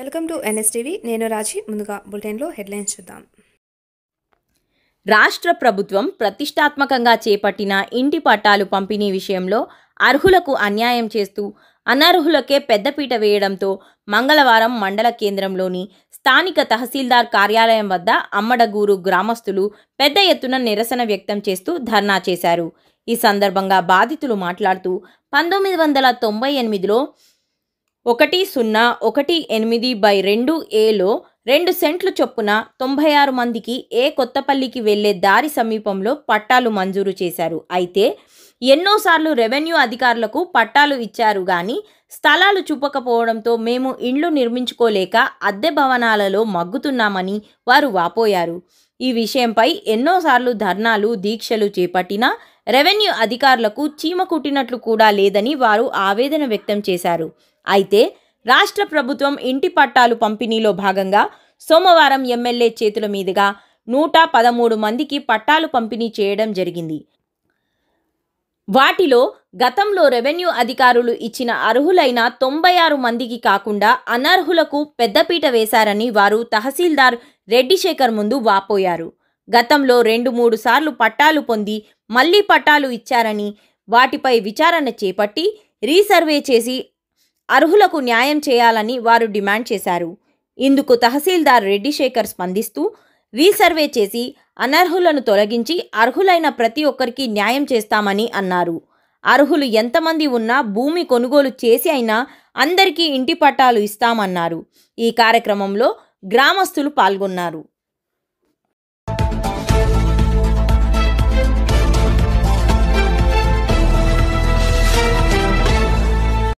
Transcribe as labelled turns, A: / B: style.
A: welcome to NSTV నేను రాజీ ముందుగా బులెటిన్లో హెడ్లైన్స్ చూద్దాం రాష్ట్ర ప్రభుత్వం ప్రతిష్టాత్మకంగా చేపట్టిన ఇంటి పట్టాలు పంపిణీ విషయంలో అర్హులకు అన్యాయం చేస్తూ అనర్హులకే పెద్దపీట వేయడంతో మంగళవారం మండల కేంద్రంలోని స్థానిక తహసీల్దార్ కార్యాలయం వద్ద అమ్మడగూరు గ్రామస్తులు పెద్ద ఎత్తున నిరసన వ్యక్తం చేస్తూ ధర్నా చేశారు ఈ సందర్భంగా బాధితులు మాట్లాడుతూ పంతొమ్మిది వందల తొంభై ఎనిమిదిలో ఒకటి సున్నా ఒకటి ఎనిమిది బై రెండు ఏలో రెండు సెంట్లు చొప్పున తొంభై ఆరు మందికి ఏ కొత్తపల్లికి వెళ్లే దారి సమీపంలో పట్టాలు మంజూరు చేశారు అయితే ఎన్నోసార్లు రెవెన్యూ అధికారులకు పట్టాలు ఇచ్చారు కానీ స్థలాలు చూపకపోవడంతో మేము ఇండ్లు నిర్మించుకోలేక అద్దె భవనాలలో మగ్గుతున్నామని వారు వాపోయారు ఈ విషయంపై ఎన్నోసార్లు ధర్నాలు దీక్షలు చేపట్టినా రెవెన్యూ అధికారులకు చీమ కుట్టినట్లు కూడా లేదని వారు ఆవేదన వ్యక్తం చేశారు అయితే రాష్ట్ర ప్రభుత్వం ఇంటి పట్టాలు పంపిణీలో భాగంగా సోమవారం ఎమ్మెల్యే చేతుల మీదుగా నూట పదమూడు మందికి పట్టాలు పంపిణీ చేయడం జరిగింది వాటిలో గతంలో రెవెన్యూ అధికారులు ఇచ్చిన అర్హులైన తొంభై ఆరు మందికి కాకుండా అనర్హులకు పెద్దపీట వేశారని వారు తహసీల్దార్ రెడ్డిశేఖర్ ముందు వాపోయారు గతంలో రెండు మూడు సార్లు పట్టాలు పొంది మళ్లీ పట్టాలు ఇచ్చారని వాటిపై విచారణ చేపట్టి రీసర్వే చేసి అర్హులకు న్యాయం చేయాలని వారు డిమాండ్ చేశారు ఇందుకు తహసీల్దార్ రెడ్డిశేఖర్ స్పందిస్తూ రీసర్వే చేసి అనర్హులను తొలగించి అర్హులైన ప్రతి ఒక్కరికి న్యాయం చేస్తామని అన్నారు అర్హులు ఎంతమంది ఉన్నా భూమి కొనుగోలు చేసి అయినా అందరికీ ఇంటి పట్టాలు ఇస్తామన్నారు ఈ కార్యక్రమంలో గ్రామస్తులు పాల్గొన్నారు